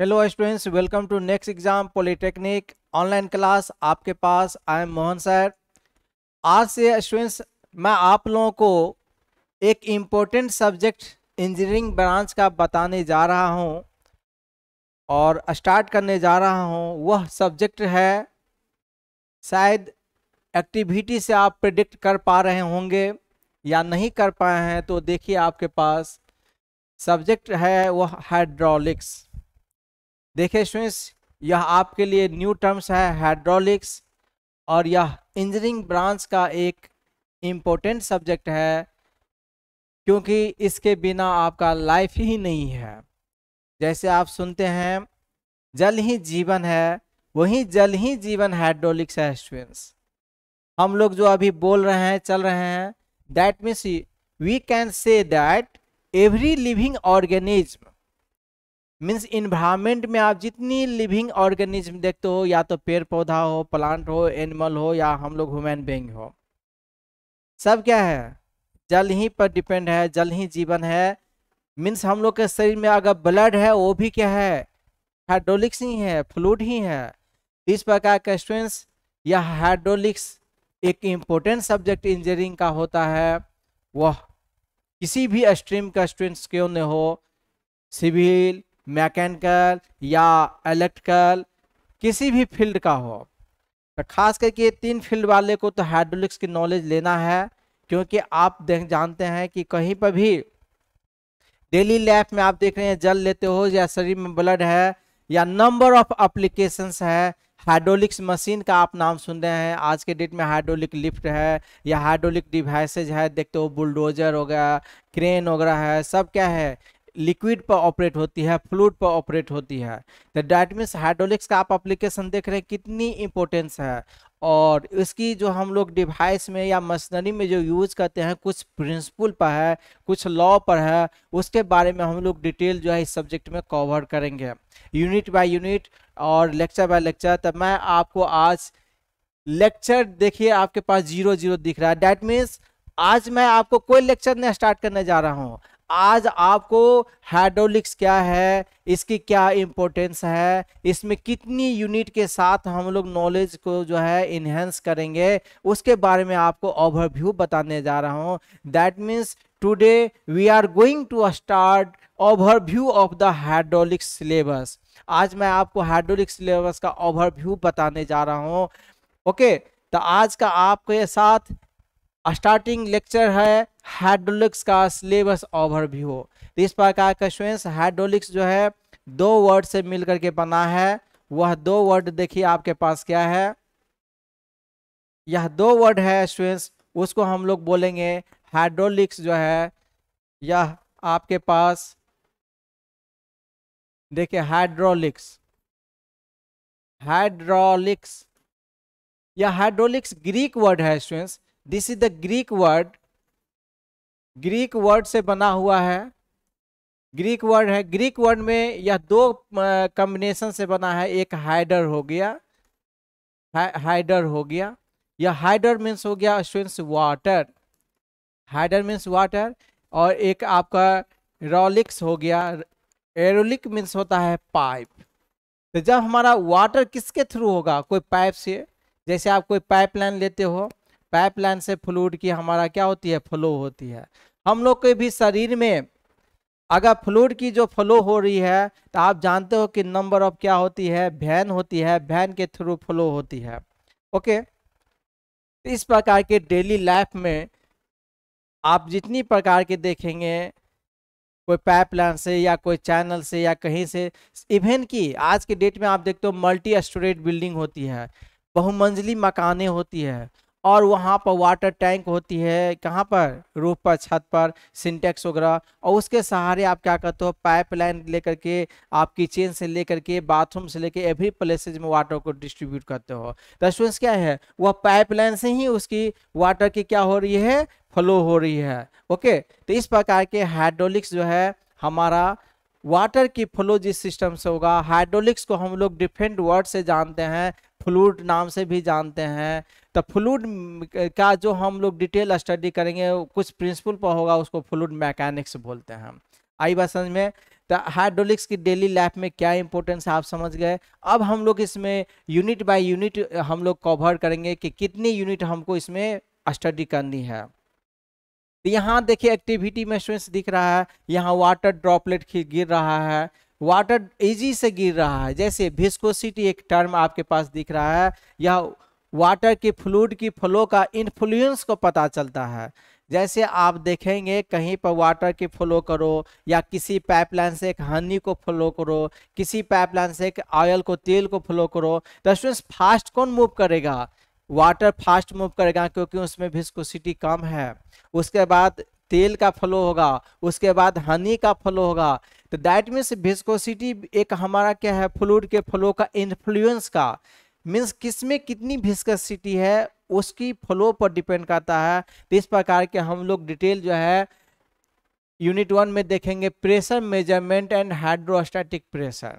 hello students welcome to next exam polytechnic online class आपके पास I am Mohan sir आज से स्टूडेंट्स मैं आप लोगों को एक इम्पोर्टेंट सब्जेक्ट इंजीनियरिंग ब्रांच का बताने जा रहा हूं और स्टार्ट करने जा रहा हूं वह सब्जेक्ट है शायद एक्टिविटी से आप प्रिडिक्ट कर पा रहे होंगे या नहीं कर पाए हैं तो देखिए आपके पास सब्जेक्ट है वह हाइड्रोलिक्स देखिए स्टूडेंट्स यह आपके लिए न्यू टर्म्स है हाइड्रोलिक्स और यह इंजीनियरिंग ब्रांच का एक इम्पोर्टेंट सब्जेक्ट है क्योंकि इसके बिना आपका लाइफ ही नहीं है जैसे आप सुनते हैं जल ही जीवन है वही जल ही जीवन हाइड्रोलिक्स है स्टूडेंट्स हम लोग जो अभी बोल रहे हैं चल रहे हैं that means we can say that every living organism means environment में आप जितनी लिविंग ऑर्गेनिज्म देखते हो या तो पेड़ पौधा हो प्लांट हो एनिमल हो या हम लोग ह्यूमन बींग हो सब क्या है जल ही पर डिपेंड है जल ही जीवन है मीन्स हम लोग के शरीर में अगर ब्लड है वो भी क्या है हाइड्रोलिक्स ही है फ्लूड ही है इस प्रकार का स्टूडेंट्स यह हाइड्रोलिक्स एक इम्पोर्टेंट सब्जेक्ट इंजीनियरिंग का होता है वह किसी भी स्ट्रीम का स्टूडेंट्स क्यों न हो सिविल मैकेनिकल या इलेक्ट्रिकल किसी भी फील्ड का हो तो खास करके तीन फील्ड वाले को तो हाइड्रोलिक्स की नॉलेज लेना है क्योंकि आप देख जानते हैं कि कहीं पर भी डेली लाइफ में आप देख रहे हैं जल लेते हो या शरीर में ब्लड है या नंबर ऑफ अप्लीकेशंस है हाइड्रोलिक्स मशीन का आप नाम सुन रहे हैं आज के डेट में हाइड्रोलिक लिफ्ट है या हाइड्रोलिक डिवाइसेज है देखते हो बुलडोजर हो गया क्रेन वगैरह है सब क्या है लिक्विड पर ऑपरेट होती है फ्लूड पर ऑपरेट होती है तो डैट मीन्स हाइड्रोलिक्स का आप अप्लीकेशन देख रहे हैं कितनी इंपॉर्टेंस है और इसकी जो हम लोग डिवाइस में या मशीनरी में जो यूज़ करते हैं कुछ प्रिंसिपल पर है कुछ लॉ पर है उसके बारे में हम लोग डिटेल जो है इस सब्जेक्ट में कवर करेंगे यूनिट बाय यूनिट और लेक्चर बाय लेक्चर तब मैं आपको आज लेक्चर देखिए आपके पास जीरो जीरो दिख रहा है डैट मीन्स आज मैं आपको कोई लेक्चर नहीं स्टार्ट करने जा रहा हूँ आज आपको हाइड्रोलिक्स क्या है इसकी क्या इम्पोर्टेंस है इसमें कितनी यूनिट के साथ हम लोग नॉलेज को जो है इन्हेंस करेंगे उसके बारे में आपको ओवरव्यू बताने जा रहा हूँ that means today we are going to start overview of the hydraulic syllabus आज मैं आपको हाइड्रोलिक सिलेबस का ओवरव्यू बताने जा रहा हूँ ओके okay, तो आज का आपके साथ स्टार्टिंग लेक्चर है हाइड्रोलिक्स का सिलेबस ओवरव्यू हो तो इस प्रकार का क्वेश्चन हाइड्रोलिक्स जो है दो वर्ड से मिलकर के बना है वह दो वर्ड देखिए आपके पास क्या है यह दो वर्ड है स्टूडेंट्स उसको हम लोग बोलेंगे हाइड्रोलिक्स जो है यह आपके पास देखिए हाइड्रोलिक्स हाइड्रोलिक्स यह हाइड्रोलिक्स ग्रीक वर्ड है students this is the Greek word Greek word से बना हुआ है ग्रीक वर्ड है ग्रीक वर्ड में यह दो कम्बिनेशन से बना है एक हाइडर हो गया हाइडर हो गया यह हाइडर मीन्स हो गया students water hydor means water और एक आपका रोलिक्स हो गया एरोलिक मीन्स होता है पाइप तो जब हमारा वाटर किसके थ्रू होगा कोई पाइप से जैसे आप कोई पाइपलाइन लेते हो पाइपलाइन से फ्लूड की हमारा क्या होती है फ्लो होती है हम लोग के भी शरीर में अगर फ्लूड की जो फ्लो हो रही है तो आप जानते हो कि नंबर ऑफ क्या होती है वैन होती है वैन के थ्रू फ्लो होती है ओके तो इस प्रकार के डेली लाइफ में आप जितनी प्रकार के देखेंगे कोई पाइपलाइन से या कोई चैनल से या कहीं से इवन की आज के डेट में आप देखते हो मल्टी स्टोरेज बिल्डिंग होती है बहुमंजिली मकानें होती है और वहाँ पर वाटर टैंक होती है कहाँ पर रूफ पर छत पर सिंटेक्स वगैरह और उसके सहारे आप क्या करते हो पाइप लाइन लेकर के आप किचन से लेकर के बाथरूम से लेकर एवरी प्लेसेज में वाटर को डिस्ट्रीब्यूट करते हो रेस्टोरेंस क्या है वह पाइप लाइन से ही उसकी वाटर की क्या हो रही है फ्लो हो रही है ओके तो इस प्रकार के हाइड्रोलिक्स जो है हमारा वाटर की फ्लो जिस सिस्टम से होगा हाइड्रोलिक्स को हम लोग डिफरेंट वर्ड से जानते हैं फ्लूड नाम से भी जानते हैं तो फ्लूड का जो हम लोग डिटेल स्टडी करेंगे कुछ प्रिंसिपल पर होगा उसको फ्लूड मैकेनिक्स बोलते हैं आई बात समझ में तो हाइड्रोलिक्स की डेली लाइफ में क्या इंपॉर्टेंस आप समझ गए अब हम लोग इसमें यूनिट बाय यूनिट हम लोग कवर करेंगे कि कितनी यूनिट हमको इसमें स्टडी करनी है तो यहाँ देखिए एक्टिविटी में दिख रहा है यहाँ वाटर ड्रॉपलेट गिर रहा है वाटर इजी से गिर रहा है जैसे विस्कोसिटी एक टर्म आपके पास दिख रहा है यह वाटर की फ्लूड की फ्लो का इन्फ्लुएंस को पता चलता है जैसे आप देखेंगे कहीं पर वाटर की फ्लो करो या किसी पाइपलाइन से एक हनी को फ्लो करो किसी पाइपलाइन से एक ऑयल को तेल को फ्लो करो तो स्टूडेंट्स फास्ट कौन मूव करेगा वाटर फास्ट मूव करेगा क्योंकि उसमें विस्कोसिटी कम है उसके बाद तेल का फ्लो होगा उसके बाद हनी का फ्लो होगा तो दैट मीन्स विस्कोसिटी एक हमारा क्या है फ्लूड के फ्लो का इन्फ्लुएंस का मीन्स किस में कितनी भिस्कसिटी है उसकी फ्लो पर डिपेंड करता है तो इस प्रकार के हम लोग डिटेल जो है यूनिट वन में देखेंगे pressure measurement and hydrostatic pressure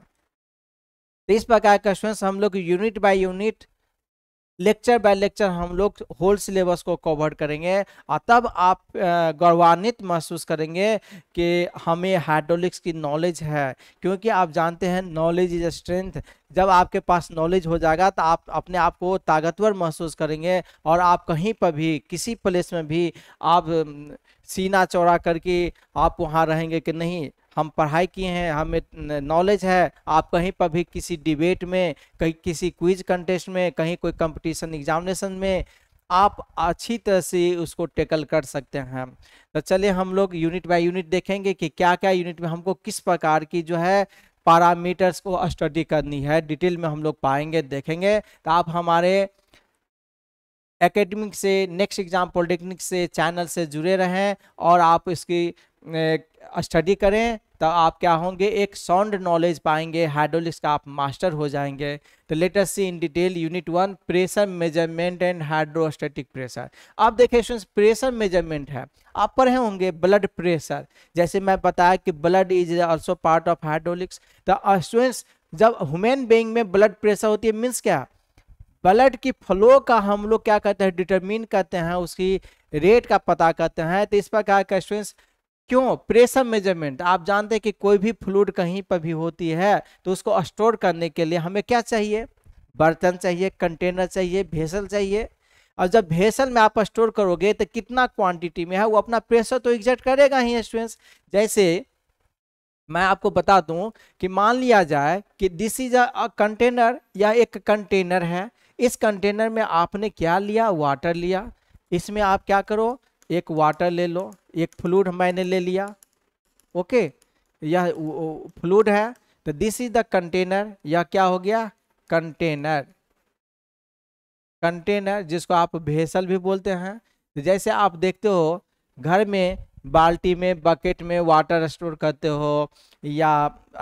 तो इस प्रकार का क्वेश्चन हम लोग unit by unit lecture by lecture हम लोग होल सिलेबस को कवर करेंगे और तब आप गौरवान्वित महसूस करेंगे कि हमें हाइड्रोलिक्स की नॉलेज है क्योंकि आप जानते हैं नॉलेज इज स्ट्रेंथ जब आपके पास नॉलेज हो जाएगा तो आप अपने आप को ताकतवर महसूस करेंगे और आप कहीं पर भी किसी प्लेस में भी आप सीना चौड़ा करके आप वहाँ रहेंगे कि नहीं हम पढ़ाई किए हैं हमें नॉलेज है आप कहीं पर भी किसी डिबेट में कहीं किसी क्विज कंटेस्ट में कहीं कोई कंपटीशन एग्जामिनेशन में आप अच्छी तरह से उसको टेकल कर सकते हैं तो चलिए हम लोग यूनिट बाय यूनिट देखेंगे कि क्या क्या यूनिट में हमको किस प्रकार की जो है पैरामीटर्स को स्टडी करनी है डिटेल में हम लोग पाएंगे देखेंगे तो आप हमारे एकेडमिक से नेक्स्ट एग्जाम पॉलिटेक्निक से चैनल से जुड़े रहें और आप इसकी स्टडी करें तो आप क्या होंगे एक साउंड नॉलेज पाएंगे हाइड्रोलिक्स का आप मास्टर हो जाएंगे तो latest see in detail unit one pressure measurement and hydrostatic pressure आप देखिए स्टूडेंट्स प्रेशर मेजरमेंट है आप पढ़े होंगे ब्लड प्रेशर जैसे मैं बताया कि blood is also part of hydraulics तो स्टूडेंट्स जब हुमेन बींग में ब्लड प्रेशर होती है मीन्स क्या ब्लड की फ्लो का हम लोग क्या कहते हैं डिटरमिन करते हैं उसकी रेट का पता करते हैं तो इस प्रकार का स्टूडेंट्स क्यों प्रेशर मेजरमेंट आप जानते हैं कि कोई भी फ्लूड कहीं पर भी होती है तो उसको स्टोर करने के लिए हमें क्या चाहिए बर्तन चाहिए कंटेनर चाहिए भेसल चाहिए और जब भेसल में आप स्टोर करोगे तो कितना क्वांटिटी में है वो अपना प्रेशर तो एग्जर्ट करेगा ही स्टूडेंट्स जैसे मैं आपको बता दूं कि मान लिया जाए कि दिस इज अ कंटेनर या एक कंटेनर है इस कंटेनर में आपने क्या लिया वाटर लिया इसमें आप क्या करो एक वाटर ले लो एक फ्लूड मैंने ले लिया ओके यह फ्लूड है तो दिस इज द कंटेनर यह क्या हो गया कंटेनर कंटेनर जिसको आप भेसल भी बोलते हैं तो जैसे आप देखते हो घर में बाल्टी में बकेट में वाटर स्टोर करते हो या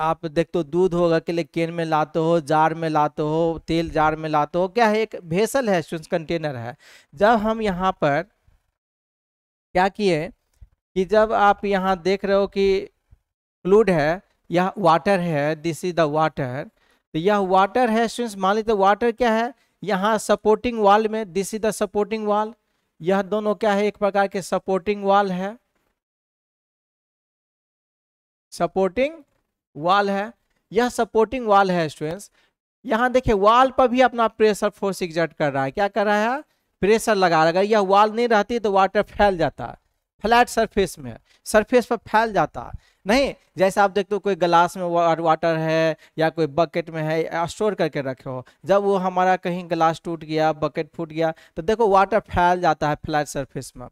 आप देखते हो दूध होगा के लिए केन में लाते हो जार में लाते हो तेल जार में लाते हो क्या है एक भेसल है कंटेनर है जब हम यहाँ पर क्या किए कि जब आप यहाँ देख रहे हो कि फ्लूड है यह वाटर है दिस इज द वाटर तो यह वाटर है स्टूडेंट्स मान लीजिए वाटर तो क्या है यहाँ सपोर्टिंग वाल में दिस इज द सपोर्टिंग वाल यह दोनों क्या है एक प्रकार के सपोर्टिंग वाल है सपोर्टिंग वाल है यह सपोर्टिंग वाल है स्टूडेंट्स यहाँ देखिए वाल पर भी अपना प्रेशर फोर्स एग्जर्ट कर रहा है क्या कर रहा है प्रेशर लगा अगर यह वाल नहीं रहती तो वाटर फैल जाता फ्लैट सरफेस में सरफेस पर फैल जाता नहीं जैसे आप देखते हो कोई गलास में वाटर है या कोई बकेट में है स्टोर करके रखे हो जब वो हमारा कहीं गलास टूट गया बकेट फूट गया तो देखो वाटर फैल जाता है फ्लैट सरफेस में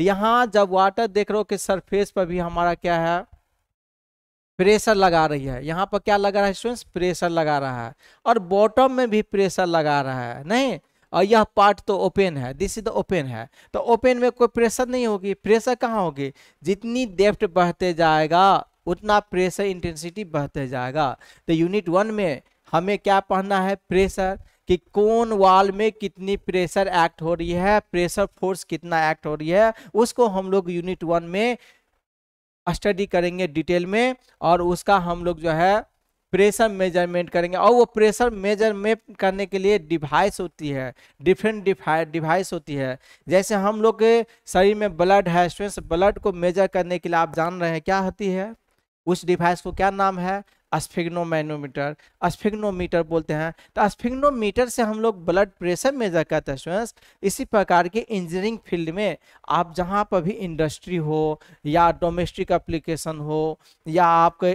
यहाँ जब वाटर देख रहे हो कि सरफेस पर भी हमारा क्या है प्रेशर लगा रही है यहाँ पर क्या लगा रहा है स्टूडेंट्स प्रेशर लगा रहा है और बॉटम में भी प्रेशर लगा रहा है नहीं और यह पार्ट तो ओपन है दिस इज द ओपन है तो ओपन में कोई प्रेशर नहीं होगी प्रेशर कहाँ होगी जितनी डेप्थ बढ़ते जाएगा उतना प्रेशर इंटेंसिटी बढ़ते जाएगा तो यूनिट वन में हमें क्या पढ़ना है प्रेशर कि कौन वाल में कितनी प्रेशर एक्ट हो रही है प्रेशर फोर्स कितना एक्ट हो रही है उसको हम लोग यूनिट वन में स्टडी करेंगे डिटेल में और उसका हम लोग जो है प्रेशर मेजरमेंट करेंगे और वो प्रेशर मेजरमेंट करने के लिए डिवाइस होती है डिफरेंट डिवाइस होती है जैसे हम लोग के शरीर में ब्लड है स्टूडेंट्स ब्लड को मेजर करने के लिए आप जान रहे हैं क्या होती है उस डिवाइस को क्या नाम है स्फिग्नोमैनोमीटर स्फिग्नोमीटर बोलते हैं तो स्फिग्नोमीटर से हम लोग ब्लड प्रेशर मेजर करते हैं स्टूडेंट्स इसी प्रकार के इंजीनियरिंग फील्ड में आप जहाँ पर भी इंडस्ट्री हो या डोमेस्टिक एप्लीकेशन हो या आपके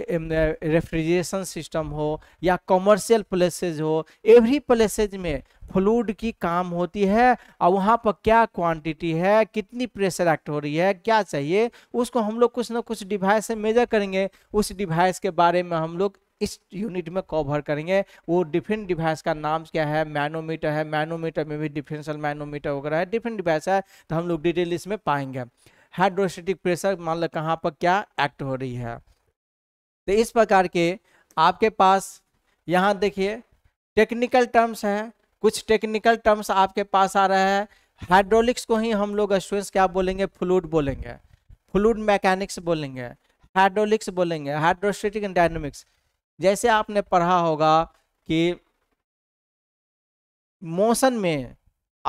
रेफ्रिजरेशन सिस्टम हो या कॉमर्शियल प्लेसेज हो एवरी प्लेसेज में फ्लूड की काम होती है और वहाँ पर क्या क्वांटिटी है कितनी प्रेशर एक्ट हो रही है क्या चाहिए उसको हम लोग कुछ ना कुछ डिवाइस से मेजर करेंगे उस डिवाइस के बारे में हम लोग इस यूनिट में कवर करेंगे वो डिफरेंट डिवाइस का नाम क्या है मैनोमीटर है मैनोमीटर में भी डिफरेंशियल मैनोमीटर वगैरह है डिफरेंट डिवाइस है तो हम लोग डिटेल इसमें पाएंगे हाइड्रोस्टेटिक प्रेशर मान लो कहाँ पर क्या एक्ट हो रही है तो इस प्रकार के आपके पास यहाँ देखिए टेक्निकल टर्म्स हैं कुछ टेक्निकल टर्म्स आपके पास आ रहा है हाइड्रोलिक्स को ही हम लोग स्टूडेंट्स क्या बोलेंगे फ्लूड बोलेंगे फ्लूड मैकेनिक्स बोलेंगे हाइड्रोलिक्स बोलेंगे हाइड्रोस्टेटिक एंड डायनमिक्स जैसे आपने पढ़ा होगा कि मोशन में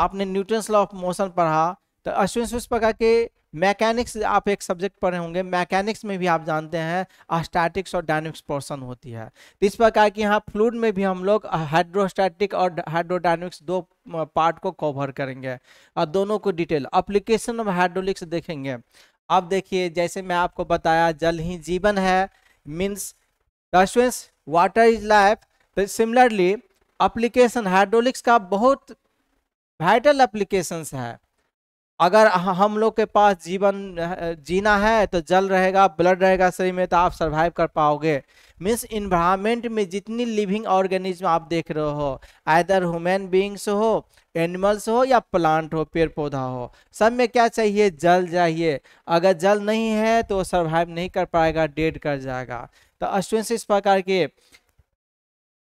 आपने न्यूटन्स लॉ ऑफ मोशन पढ़ा तो अश्विन उस प्रकार के मैकेनिक्स आप एक सब्जेक्ट पढ़े होंगे मैकेनिक्स में भी आप जानते हैं स्टैटिक्स और डायनेमिक्स पोर्सन होती है तो इस प्रकार की यहाँ फ्लूड में भी हम लोग हाइड्रोस्टैटिक और हाइड्रोडाइनमिक्स दो पार्ट को कवर करेंगे और दोनों को डिटेल अप्लीकेशन ऑफ हाइड्रोलिक्स देखेंगे अब देखिए जैसे मैं आपको बताया जल ही जीवन है मीन्स दशवेंस वाटर इज लाइफ तो सिमिलरली अप्लीकेशन हाइड्रोलिक्स का बहुत वाइटल अप्लीकेशंस है अगर हम लोग के पास जीवन जीना है तो जल रहेगा ब्लड रहेगा शरीर में तो आप सर्वाइव कर पाओगे मीन्स इन्वायरमेंट में जितनी लिविंग ऑर्गेनिज्म आप देख रहे हो आइदर ह्यूमन बींग्स हो एनिमल्स हो या प्लांट हो पेड़ पौधा हो सब में क्या चाहिए जल चाहिए अगर जल नहीं है तो सर्वाइव नहीं कर पाएगा डेड कर जाएगा तो स्टूडेंट्स इस प्रकार के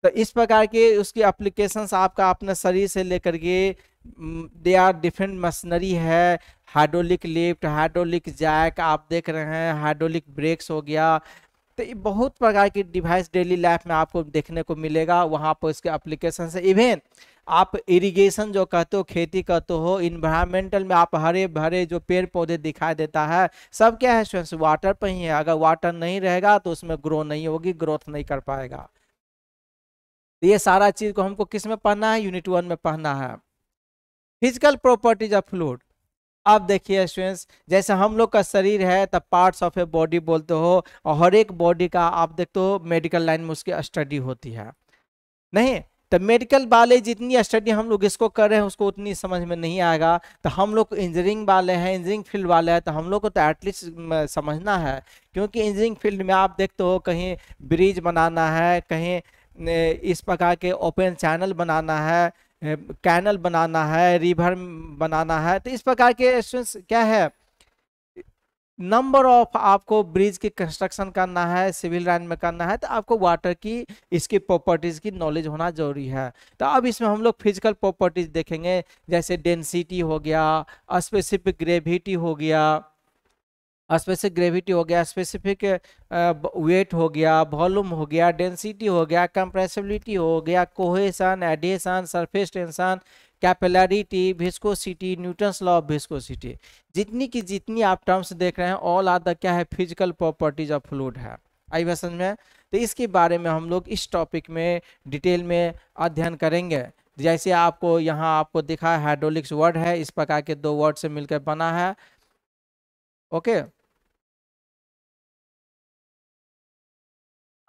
तो इस प्रकार के उसकी अप्लीकेशंस आपका अपने शरीर से लेकर के दे आर डिफरेंट मशीनरी है हाइड्रोलिक लिफ्ट हाइड्रोलिक जैक आप देख रहे हैं हाइड्रोलिक ब्रेक्स हो गया तो ये बहुत प्रकार की डिवाइस डेली लाइफ में आपको देखने को मिलेगा वहाँ पर इसके अप्लीकेशन से इवेन आप इरिगेशन जो कहते हो खेती कहते हो इन्वायरमेंटल में आप हरे भरे जो पेड़ पौधे दिखाई देता है सब क्या है स्वयं वाटर पर ही है अगर वाटर नहीं रहेगा तो उसमें ग्रो नहीं होगी ग्रोथ नहीं कर पाएगा तो ये सारा चीज़ को हमको किस में पढ़ना है यूनिट वन में पढ़ना है फिजिकल प्रॉपर्टीज ऑफ फ्लूड अब देखिए स्टूडेंट्स जैसे हम लोग का शरीर है तब पार्ट्स ऑफ ए बॉडी बोलते हो और हर एक बॉडी का आप देखते हो मेडिकल लाइन में उसकी स्टडी होती है नहीं तो मेडिकल वाले जितनी स्टडी हम लोग इसको कर रहे हैं उसको उतनी समझ में नहीं आएगा तो हम लोग इंजीनियरिंग वाले हैं इंजीनियरिंग फील्ड वाले हैं तो हम लोग को तो एटलीस्ट समझना है क्योंकि इंजीनियरिंग फील्ड में आप देखते हो कहीं ब्रिज बनाना है कहीं इस प्रकार के ओपन चैनल बनाना है कैनल बनाना है रिवर बनाना है तो इस प्रकार के स्टूडेंट्स क्या है नंबर ऑफ आपको ब्रिज की कंस्ट्रक्शन करना है सिविल लाइन में करना है तो आपको वाटर की इसकी प्रॉपर्टीज़ की नॉलेज होना जरूरी है तो अब इसमें हम लोग फिजिकल प्रॉपर्टीज़ देखेंगे जैसे डेंसिटी हो गया स्पेसिफिक ग्रेविटी हो गया स्पेसिफिक ग्रेविटी हो गया स्पेसिफिक वेट हो गया वॉल्यूम हो गया डेंसिटी हो गया कंप्रेसिबिलिटी हो गया cohesion adhesion surface tension capillarity viscosity Newton's law of viscosity जितनी की जितनी आप टर्म्स देख रहे हैं ऑल आर द क्या है फिजिकल प्रॉपर्टीज ऑफ फ्लूड है आई बात समझ में तो इसके बारे में हम लोग इस टॉपिक में डिटेल में अध्ययन करेंगे जैसे आपको यहाँ आपको दिखा हाइड्रोलिक्स वर्ड है इस प्रकार के दो वर्ड से मिलकर बना है ओके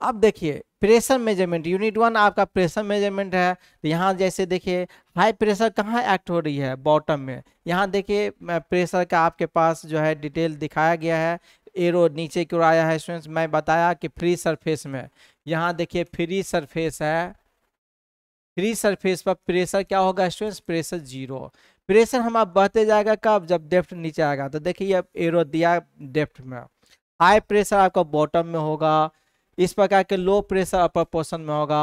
अब देखिए प्रेशर मेजरमेंट यूनिट वन आपका प्रेशर मेजरमेंट है तो यहाँ जैसे देखिए हाई प्रेशर कहाँ एक्ट हो रही है बॉटम में यहाँ देखिए प्रेशर का आपके पास जो है डिटेल दिखाया गया है एरो नीचे की ओर आया है स्टूडेंट्स मैं बताया कि फ्री सरफेस में यहाँ देखिए फ्री सरफेस है फ्री सरफेस पर प्रेशर क्या होगा स्टूडेंट्स प्रेशर जीरो प्रेशर हमारा बढ़ते जाएगा कब जब डेफ्ट नीचे आएगा तो देखिए ये एरो दिया डेफ्ट में हाई प्रेशर आपका बॉटम में होगा इस प्रकार के लो प्रेशर अपर पोर्शन में होगा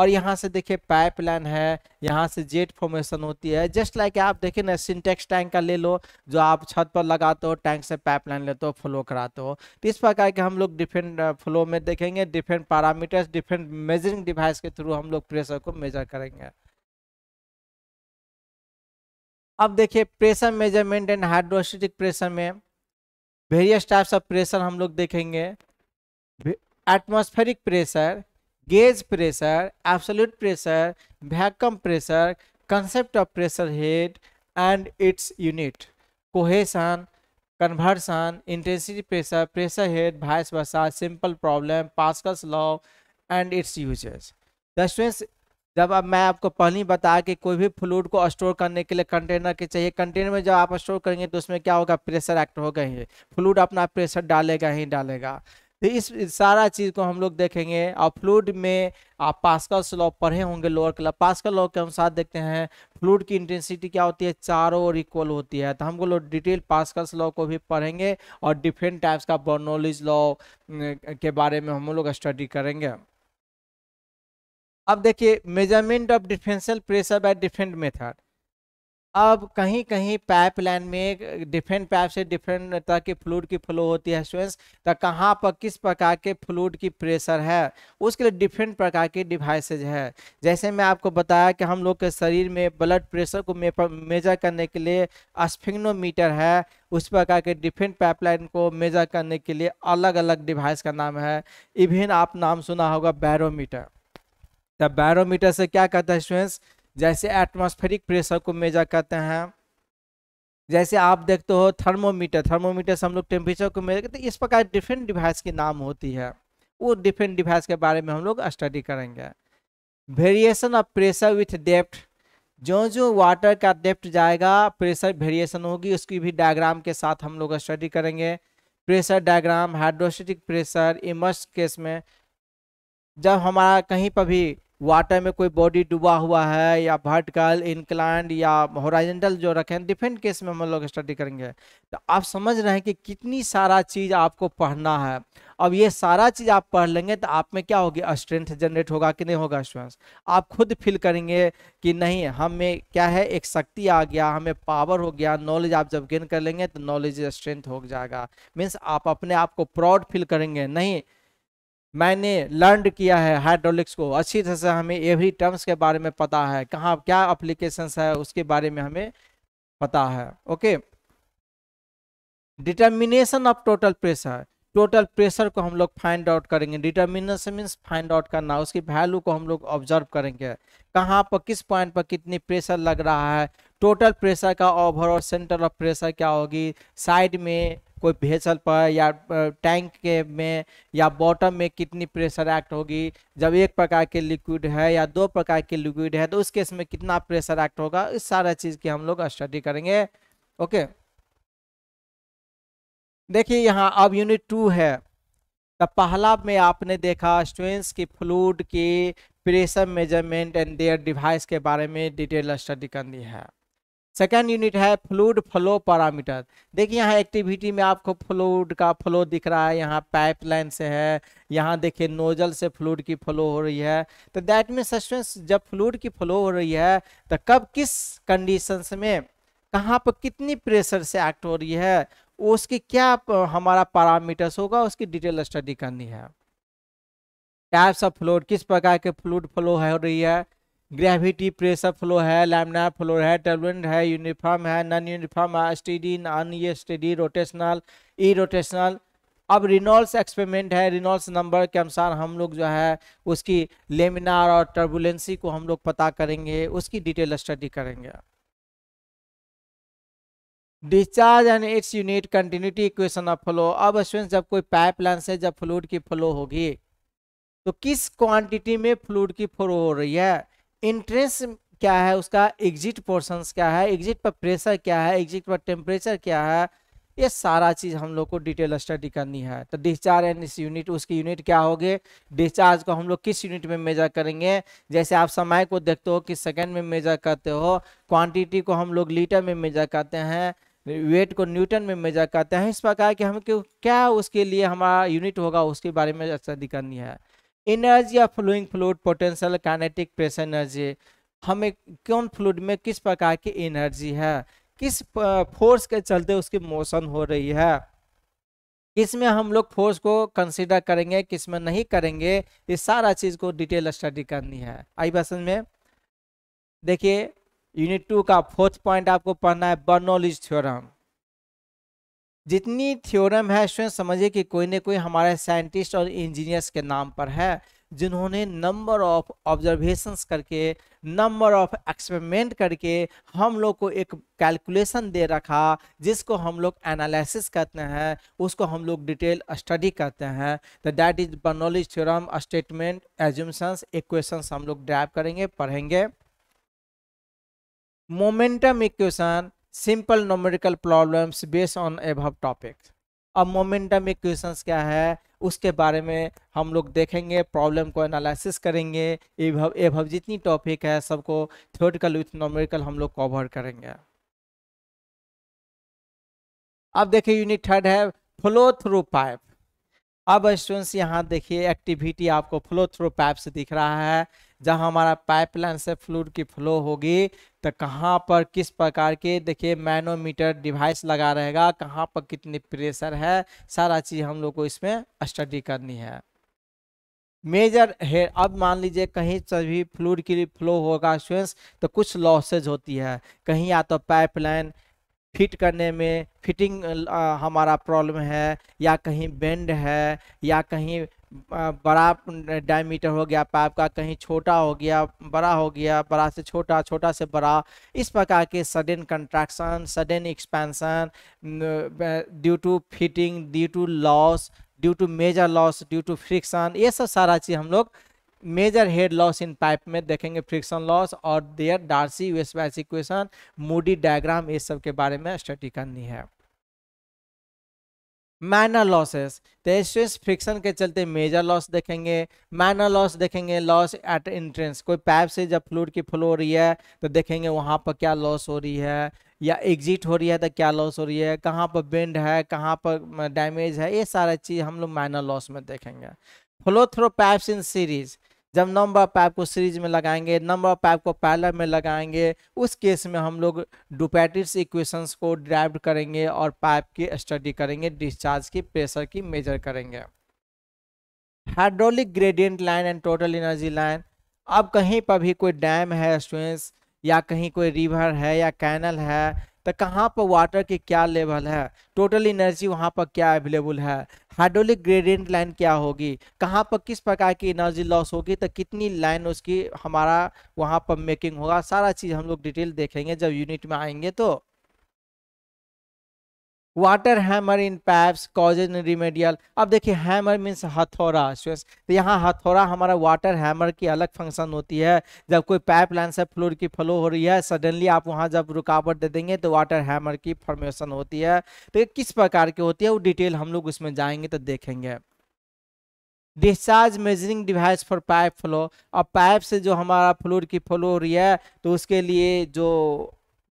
और यहाँ से देखिए पाइपलाइन है यहाँ से जेट फॉर्मेशन होती है जस्ट लाइक आप देखिए ना सिंटेक्स टैंक का ले लो जो आप छत पर लगाते हो टैंक से पाइपलाइन लेते हो फ्लो कराते हो तो इस प्रकार के हम लोग डिफरेंट फ्लो में देखेंगे different parameters different measuring device के थ्रू हम लोग प्रेशर को मेजर करेंगे अब देखिए pressure measurement and hydrostatic pressure में वेरियस टाइप्स ऑफ प्रेशर हम लोग देखेंगे atmospheric pressure gauge pressure absolute pressure vacuum pressure concept of pressure head and its unit cohesion conversion intensity pressure pressure head vice versa simple problem pascal's law and its uses the जब अब मैं आपको पहले ही बताया कि कोई भी fluid को स्टोर करने के लिए कंटेनर के चाहिए कंटेनर में जब आप स्टोर करेंगे तो उसमें क्या होगा प्रेशर एक्ट होगा ही फ्लूड अपना प्रेशर डालेगा ही डालेगा तो इस सारा चीज़ को हम लोग देखेंगे और फ्लूड में आप पास्कल लॉ पढ़े होंगे लोअर क्लब पास्कल लॉ के अनुसार देखते हैं फ्लूड की इंटेंसिटी क्या होती है चारों ओर इक्वल होती है तो हम लोग डिटेल पास्कल लॉ को भी पढ़ेंगे और डिफरेंट टाइप्स का बर्नोलिज लॉ के बारे में हम लोग स्टडी करेंगे अब देखिए measurement of differential pressure by different method अब कहीं कहीं पाइपलाइन में डिफरेंट पाइप से डिफरेंट तरह के फ्लूड की फ्लो होती है स्टूडेंट्स तो कहाँ पर किस प्रकार के फ्लूड की प्रेशर है उसके लिए डिफरेंट प्रकार के डिवाइसेज है जैसे मैं आपको बताया कि हम लोग के शरीर में ब्लड प्रेशर को मेजर करने के लिए अस्फिग्नोमीटर है उस प्रकार के डिफरेंट पाइपलाइन को मेजर करने के लिए अलग अलग डिवाइस का नाम है इवन आप नाम सुना होगा बैरोमीटर तब बैरोमीटर से क्या कहते हैं स्टूडेंट्स जैसे एटमॉस्फेरिक प्रेशर को मेजर करते हैं जैसे आप देखते हो थर्मोमीटर थर्मोमीटर से हम लोग टेम्परेचर को मेजर करते हैं इस प्रकार डिफरेंट डिवाइस की नाम होती है वो डिफरेंट डिवाइस के बारे में हम लोग स्टडी करेंगे variation of pressure with depth जो जो वाटर का डेप्थ जाएगा प्रेशर वेरिएशन होगी उसकी भी डायग्राम के साथ हम लोग स्टडी करेंगे pressure diagram hydrostatic pressure immerse case में जब हमारा कहीं पर भी वाटर में कोई बॉडी डूबा हुआ है या वर्टिकल इंक्लाइंड या होराइजेंटल जो रखें डिफरेंट केस में हम लोग स्टडी करेंगे तो आप समझ रहे हैं कि कितनी सारा चीज़ आपको पढ़ना है अब ये सारा चीज़ आप पढ़ लेंगे तो आप में क्या होगी स्ट्रेंथ जनरेट होगा कि नहीं होगा स्ट्रेंथ आप खुद फील करेंगे कि नहीं हमें क्या है एक शक्ति आ गया हमें पावर हो गया नॉलेज आप जब गेन कर लेंगे तो नॉलेज स्ट्रेंथ हो जाएगा मीन्स आप अपने आप को प्राउड फील करेंगे नहीं मैंने लर्न किया है हाइड्रोलिक्स को अच्छी तरह से हमें एवरी टर्म्स के बारे में पता है कहाँ क्या अप्लीकेशंस है उसके बारे में हमें पता है okay determination of total pressure total pressure को हम लोग फाइंड आउट करेंगे डिटर्मिनेशन मीन्स फाइंड आउट करना उसकी वैल्यू को हम लोग ऑब्जर्व करेंगे कहाँ पर किस पॉइंट पर कितनी प्रेशर लग रहा है टोटल प्रेशर का ओवरऑल सेंटर ऑफ प्रेशर क्या होगी साइड में कोई भेसल पर या टैंक के में या बॉटम में कितनी प्रेशर एक्ट होगी जब एक प्रकार के लिक्विड है या दो प्रकार के लिक्विड है तो उस केस में कितना प्रेशर एक्ट होगा इस सारा चीज़ की हम लोग स्टडी करेंगे ओके देखिए यहाँ अब यूनिट टू है तो पहला में आपने देखा स्टूडेंट्स की फ्लूड की pressure measurement and their device के बारे में डिटेल स्टडी करनी है सेकेंड यूनिट है फ्लूड फ्लो पैरामीटर देखिए यहाँ एक्टिविटी में आपको फ्लूड का फ्लो दिख रहा है यहाँ पाइपलाइन से है यहाँ देखिए नोजल से फ्लूड की फ्लो हो रही है तो दैट मीन सस्पेंस जब फ्लूड की फ्लो हो रही है तो कब किस कंडीशंस में कहाँ पर कितनी प्रेशर से एक्ट हो रही है उसकी क्या हमारा पैरामीटर्स होगा उसकी डिटेल स्टडी करनी है टाइप्स ऑफ फ्लूड किस प्रकार के फ्लूड फ्लो हो रही है ग्रेविटी प्रेशर फ्लो है लैमिनार फ्लो है टर्बुलेंट है यूनिफॉर्म है नॉन यूनिफॉर्म है स्टडी नॉन ये स्टडी रोटेशनल ई रोटेशनल अब रिनॉल्स एक्सपेरिमेंट है रिनॉल्स नंबर के अनुसार हम लोग जो है उसकी लेमिनार और टर्बुलेंसी को हम लोग पता करेंगे उसकी डिटेल स्टडी करेंगे discharge and its unit continuity equation of flow अब स्टूडेंट जब कोई पाइपलाइन से जब फ्लूड की फ्लो होगी तो किस क्वांटिटी में फ्लूड की फ्लो हो रही है इंट्रेंस क्या है उसका एग्जिट पोर्शंस क्या है एग्जिट पर प्रेशर क्या है एग्जिट पर टेम्परेचर क्या है ये सारा चीज़ हम लोग को डिटेल स्टडी करनी है तो डिस्चार्ज एंड इस यूनिट उसकी यूनिट क्या होगी डिस्चार्ज को हम लोग किस यूनिट में मेजर करेंगे जैसे आप समय को देखते हो किस सेकंड में मेजर करते हो क्वांटिटी को हम लोग लीटर में मेजर करते हैं वेट को न्यूटन में मेजर करते हैं इस प्रकार के हम क्या उसके लिए हमारा यूनिट होगा उसके बारे में स्टडी करनी है एनर्जी या flowing fluid potential kinetic pressure energy हमें कौन फ्लूड में किस प्रकार की एनर्जी है किस फोर्स के चलते उसकी मोशन हो रही है किसमें हम लोग फोर्स को कंसीडर करेंगे किसमें नहीं करेंगे ये सारा चीज़ को डिटेल स्टडी करनी है आई बात में देखिए यूनिट टू का फोर्थ पॉइंट आपको पढ़ना है बर्नोलिज थ्योरम जितनी थ्योरम है स्वयं समझिए कि कोई ना कोई हमारे साइंटिस्ट और इंजीनियर्स के नाम पर है जिन्होंने नंबर ऑफ ऑब्जर्वेशंस करके नंबर ऑफ एक्सपेरिमेंट करके हम लोग को एक कैलकुलेशन दे रखा जिसको हम लोग एनालिसिस करते हैं उसको हम लोग डिटेल स्टडी करते हैं तो that is Bernoulli's theorem statement assumptions equations हम लोग ड्राइव करेंगे पढ़ेंगे momentum equation simple numerical problems based on above topic अब मोमेंटम इक्वेशंस क्या है उसके बारे में हम लोग देखेंगे प्रॉब्लम को एनालिसिस करेंगे एभव एभव जितनी टॉपिक है सबको थियोटिकल विथ नोमेरिकल हम लोग कवर करेंगे अब देखिए यूनिट थर्ड है फ्लो थ्रू पाइप अब स्टूडेंट्स यहाँ देखिए एक्टिविटी आपको फ्लो थ्रू पाइप से दिख रहा है जहाँ हमारा पाइपलाइन से फ्लूड की फ्लो होगी तो कहाँ पर किस प्रकार के देखिए मैनोमीटर डिवाइस लगा रहेगा कहाँ पर कितनी प्रेशर है सारा चीज़ हम लोग को इसमें स्टडी करनी है मेजर है अब मान लीजिए कहीं से भी फ्लूड की फ्लो होगा स्टूडेंट्स तो कुछ लॉसेज होती है कहीं या तो पाइपलाइन फिट करने में फिटिंग हमारा प्रॉब्लम है या कहीं बेंड है या कहीं बड़ा डायमीटर हो गया पाइप का कहीं छोटा हो गया बड़ा हो गया बड़ा से छोटा छोटा से बड़ा इस प्रकार के sudden contraction sudden expansion due to fitting due to loss due to major loss due to friction ये सब सारा चीज़ हम लोग major head loss in pipe में देखेंगे फ्रिक्शन लॉस और देयर डार्सी वाइस इक्वेशन मूडी डायग्राम ये सब के बारे में स्टडी करनी है माइनर लॉसेस तो स्ट्रेस फ्रिक्शन के चलते मेजर लॉस देखेंगे माइनर लॉस देखेंगे लॉस एट इंट्रेंस कोई पाइप से जब फ्लूड की फ्लो हो रही है तो देखेंगे वहाँ पर क्या लॉस हो रही है या एग्जिट हो रही है तो क्या लॉस हो रही है कहाँ पर बेंड है कहाँ पर डैमेज है ये सारा चीज़ हम लोग माइनर लॉस में देखेंगे flow through pipes in series जब नंबर ऑफ पाइप को सीरीज में लगाएंगे नंबर ऑफ पाइप को पैलर में लगाएंगे उस केस में हम लोग डुपैटिस इक्वेशंस को ड्राइव करेंगे और पाइप की स्टडी करेंगे डिस्चार्ज की प्रेशर की मेजर करेंगे hydraulic gradient line and total energy line अब कहीं पर भी कोई डैम है स्टूडेंट्स या कहीं कोई रिवर है या कैनल है तो कहाँ पर वाटर के क्या लेवल है टोटल एनर्जी वहाँ पर क्या अवेलेबल है हाइड्रोलिक ग्रेडियंट लाइन क्या होगी कहाँ पर किस प्रकार की एनर्जी लॉस होगी तो कितनी लाइन उसकी हमारा वहाँ पर मेकिंग होगा सारा चीज़ हम लोग डिटेल देखेंगे जब यूनिट में आएंगे तो water hammer in pipes causes in remedial अब देखिए हैमर मीन्स हथौरा स्वेस तो यहाँ हथौरा हमारा वाटर हैमर की अलग फंक्शन होती है जब कोई पाइप लाइन से फ्लोर की फ्लो हो रही है सडनली आप वहाँ जब रुकावट दे देंगे तो वाटर हैमर की फॉर्मेशन होती है तो किस प्रकार की होती है वो डिटेल हम लोग उसमें जाएंगे तो देखेंगे discharge measuring device for pipe flow अब पाइप से जो हमारा फ्लोर की फ्लो हो रही है तो उसके लिए जो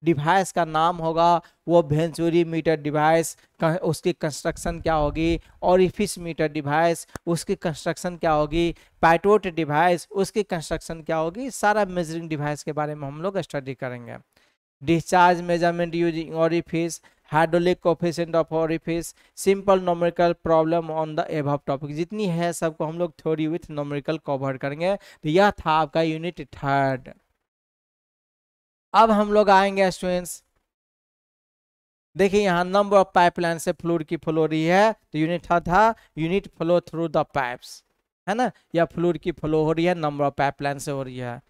डिवाइस का नाम होगा वो भेंचुरी मीटर डिवाइस उसकी कंस्ट्रक्शन क्या होगी ऑरिफिस मीटर डिवाइस उसकी कंस्ट्रक्शन क्या होगी पैटोट डिवाइस उसकी कंस्ट्रक्शन क्या होगी सारा मेजरिंग डिवाइस के बारे में हम लोग स्टडी करेंगे discharge measurement using orifice hydraulic coefficient of orifice simple numerical problem on the above topic जितनी है सबको हम लोग थ्योरी विथ नोमरिकल कवर करेंगे तो यह था आपका यूनिट थर्ड अब हम लोग आएंगे स्टूडेंट्स देखिए यहाँ नंबर ऑफ पाइपलाइन से फ्लूड की फ्लो रही है तो यूनिट था, था unit flow through the pipes है ना या फ्लूड की फ्लो हो रही है नंबर ऑफ पाइपलाइन से हो रही है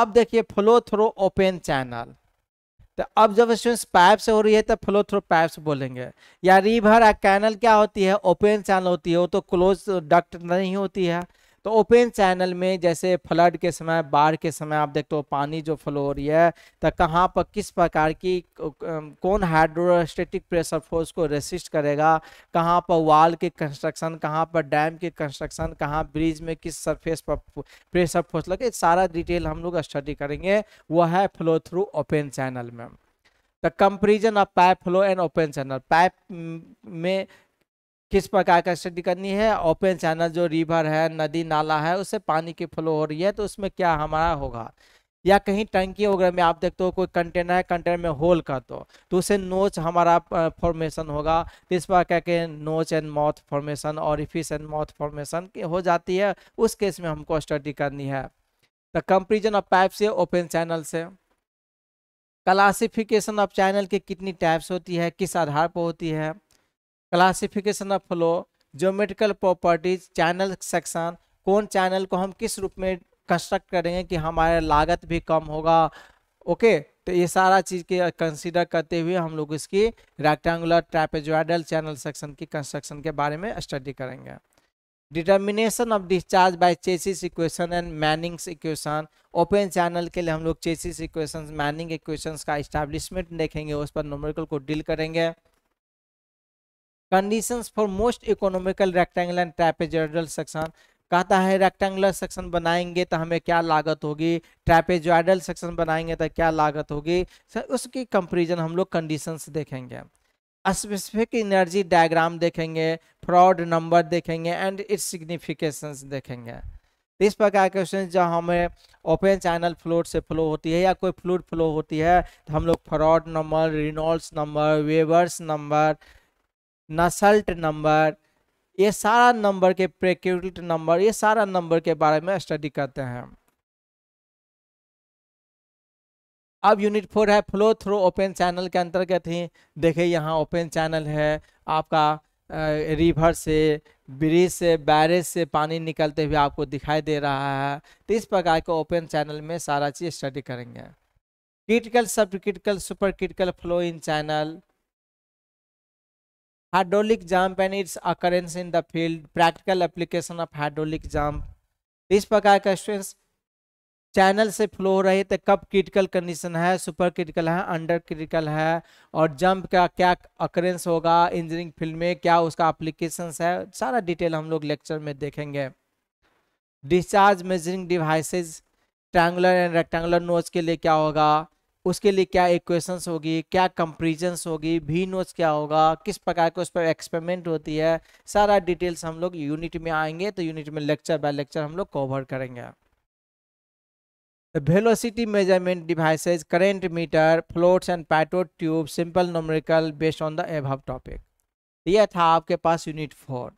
अब देखिए फ्लो थ्रू ओपन चैनल तो अब जब स्टूडेंट्स पाइप से हो रही है तो फ्लो थ्रू पाइप्स बोलेंगे या रिवर या कैनल क्या होती है ओपन चैनल होती है वो तो क्लोज डक्ट नहीं होती है तो ओपन चैनल में जैसे फ्लड के समय बाढ़ के समय आप देखते हो पानी जो फ्लो हो रही है तो कहाँ पर किस प्रकार की कौन हाइड्रोस्टेटिक प्रेशर फोर्स को रेसिस्ट करेगा कहाँ पर वाल के कंस्ट्रक्शन कहाँ पर डैम के कंस्ट्रक्शन कहाँ ब्रिज में किस सरफेस पर प्रेशर फोर्स लगे सारा डिटेल हम लोग स्टडी करेंगे वह है फ्लो थ्रू ओपन चैनल में the comparison of pipe flow and open channel pipe में किस प्रकार का स्टडी करनी है ओपन चैनल जो रिवर है नदी नाला है उससे पानी की फ्लो हो रही है तो उसमें क्या हमारा होगा या कहीं टंकी वगैरह में आप देखते हो कोई कंटेनर है कंटेनर में होल कर दो तो उसे नोच हमारा फॉर्मेशन होगा तो इस बार कह के नोच एंड माउथ फॉर्मेशन और इफिस एंड माउथ फॉर्मेशन हो जाती है उस केस में हमको स्टडी करनी है द कंपेरिजन ऑफ पाइप से ओपन चैनल से क्लासिफिकेशन ऑफ चैनल की कितनी टाइप्स होती है किस आधार पर होती है classification of flow geometrical properties channel section कौन चैनल को हम किस रूप में कंस्ट्रक्ट करेंगे कि हमारा लागत भी कम होगा ओके तो ये सारा चीज़ के कंसीडर करते हुए हम लोग इसकी रेक्टेंगुलर ट्रैपेजल चैनल सेक्शन की कंस्ट्रक्शन के बारे में स्टडी करेंगे determination of discharge by Chezy's equation and Manning's equation open channel के लिए हम लोग चेसिस इक्वेशन मैनिंग इक्वेशन का इस्टेब्लिशमेंट देखेंगे उस पर नोमरिकल को डील करेंगे conditions for most economical rectangle and trapezoidal section कहता है रेक्टेंगुलर सेक्शन बनाएंगे तो हमें क्या लागत होगी ट्रेपेजॉइडल सेक्शन बनाएंगे तो क्या लागत होगी सर उसकी कंपेरिजन हम लोग कंडीशंस देखेंगे स्पेसिफिक एनर्जी डायग्राम देखेंगे फ्रॉड नंबर देखेंगे एंड इट्स सिग्निफिकेशंस देखेंगे इस प्रकार के क्वेश्चन जब हमें ओपन चैनल फ्लोट से फ्लो होती है या कोई फ्लूड फ्लो होती है तो हम लोग Froude number Reynolds number Weber's number Nusselt number ये सारा नंबर के प्रेक्यूट नंबर ये सारा नंबर के बारे में स्टडी करते हैं अब यूनिट फोर है फ्लो थ्रू ओपन चैनल के अंतर्गत ही देखिए यहाँ ओपन चैनल है आपका रिवर से ब्रिज से बैरेज से पानी निकलते हुए आपको दिखाई दे रहा है तो इस प्रकार के ओपन चैनल में सारा चीज़ स्टडी करेंगे critical sub critical super critical flow in channel hydraulic jump and its occurrence in the field practical application of hydraulic jump इस प्रकार का स्टूडेंट्स चैनल से फ्लो हो रहे थे कब क्रिटिकल कंडीशन है सुपर क्रिटिकल है अंडर क्रिटिकल है और जंप का क्या अक्रेंस होगा इंजीनियरिंग फील्ड में क्या उसका अप्लीकेशन है सारा डिटेल हम लोग लेक्चर में देखेंगे discharge measuring devices triangular and rectangular notch के लिए क्या होगा उसके लिए क्या इक्वेशंस होगी क्या कंपेरिजन्स होगी भी नोट्स क्या होगा किस प्रकार के उस पर एक्सपेरिमेंट होती है सारा डिटेल्स हम लोग यूनिट में आएंगे तो यूनिट में लेक्चर बाय लेक्चर हम लोग कवर करेंगे velocity measurement devices current meter floats and pitot tube simple numerical based on the above topic यह था आपके पास यूनिट फोर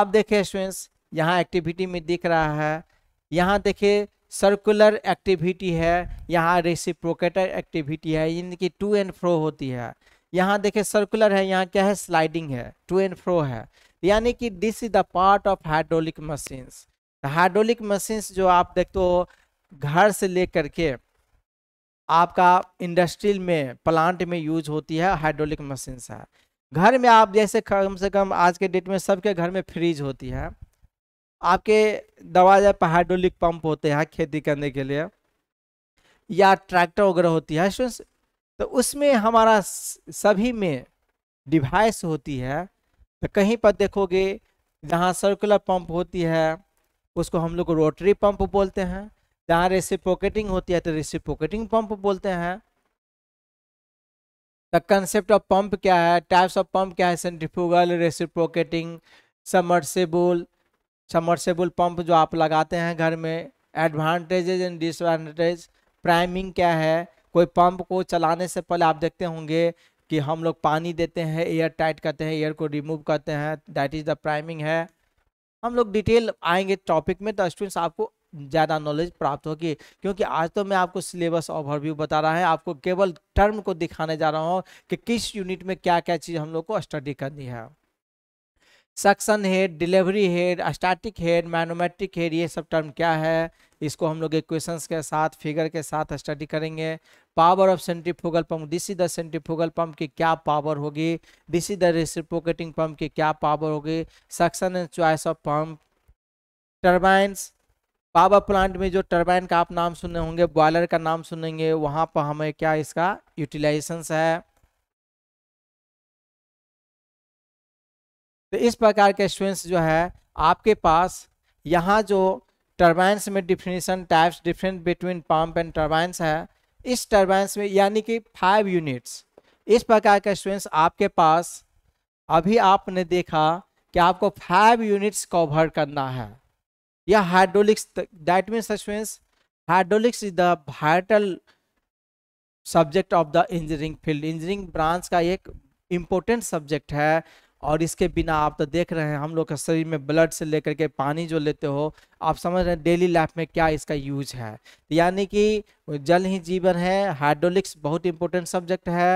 अब देखिए स्टूडेंट्स यहाँ एक्टिविटी में दिख रहा है यहाँ देखिए सर्कुलर एक्टिविटी है यहाँ रेसिप्रोकेटर एक्टिविटी है इनकी टू एंड फ्रो होती है यहाँ देखिए सर्कुलर है यहाँ क्या है स्लाइडिंग है टू एंड फ्रो है यानी कि this is the part of hydraulic machines hydraulic machines जो आप देखते हो घर से लेकर के आपका इंडस्ट्रियल में प्लांट में यूज होती है हाइड्रोलिक मशीन्स है घर में आप जैसे कम से कम आज के डेट में सबके घर में फ्रीज होती है आपके दवा है हाइड्रोलिक पंप होते हैं खेती करने के लिए या ट्रैक्टर वगैरह होती है तो उसमें हमारा सभी में डिवाइस होती है तो कहीं पर देखोगे जहाँ सर्कुलर पंप होती है उसको हम लोग रोटरी पंप बोलते हैं जहाँ रेसिपोकेटिंग होती है तो रेसिप्रोकेटिंग पंप बोलते हैं तो कंसेप्ट ऑफ पंप क्या है टाइप्स ऑफ पंप क्या है centrifugal reciprocating submersible submersible pump जो आप लगाते हैं घर में एडवांटेजेज एंड डिसएडवांटेज प्राइमिंग क्या है कोई पंप को चलाने से पहले आप देखते होंगे कि हम लोग पानी देते हैं एयर टाइट करते हैं एयर को रिमूव करते हैं दैट इज़ द प्राइमिंग है हम लोग डिटेल आएंगे टॉपिक में तो स्टूडेंट्स आपको ज़्यादा नॉलेज प्राप्त होगी क्योंकि आज तो मैं आपको सिलेबस ओवरव्यू बता रहा है आपको केवल टर्म को दिखाने जा रहा हूँ कि किस यूनिट में क्या क्या चीज़ हम लोग को स्टडी करनी है suction head delivery head static head manometric head ये सब टर्म क्या है इसको हम लोग इक्वेशंस के साथ फिगर के साथ स्टडी करेंगे power of centrifugal pump this is the centrifugal pump की क्या पावर होगी this is the reciprocating pump की क्या पावर होगी suction and choice of pump turbines power plant में जो टर्बाइन का आप नाम सुने होंगे बॉयलर का नाम सुनेंगे वहाँ पर हमें क्या इसका यूटिलाइजेशन है तो इस प्रकार के स्टूडेंट्स जो है आपके पास यहाँ जो टर्बाइंस में definition types different between pump and turbines है इस टर्बाइंस में यानी कि फाइव यूनिट्स इस प्रकार के स्टूडेंट्स आपके पास अभी आपने देखा कि आपको फाइव यूनिट्स कवर करना है या hydraulics that mean students hydraulics is the vital subject of the engineering field engineering branch का एक इम्पोर्टेंट सब्जेक्ट है और इसके बिना आप तो देख रहे हैं हम लोग के शरीर में ब्लड से लेकर के पानी जो लेते हो आप समझ रहे हैं डेली लाइफ में क्या इसका यूज है यानी कि जल ही जीवन है हाइड्रोलिक्स बहुत इंपॉर्टेंट सब्जेक्ट है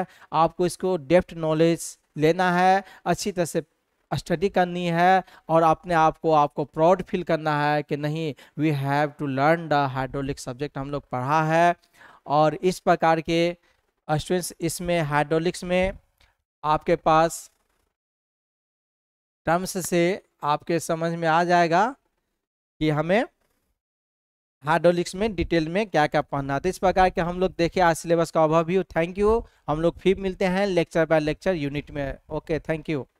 आपको इसको डेप्थ नॉलेज लेना है अच्छी तरह से स्टडी करनी है और अपने आप को आपको प्राउड फील करना है कि नहीं we have to learn the hydraulic subject हम लोग पढ़ा है और इस प्रकार के स्टूडेंट्स इसमें हाइड्रोलिक्स में आपके पास टर्म्स से आपके समझ में आ जाएगा कि हमें हार्डोलिक्स में डिटेल में क्या क्या पढ़ना तो इस प्रकार के हम लोग देखे आज सिलेबस का ओवरव्यू थैंक यू हम लोग फिर मिलते हैं लेक्चर बाय लेक्चर यूनिट में ओके थैंक यू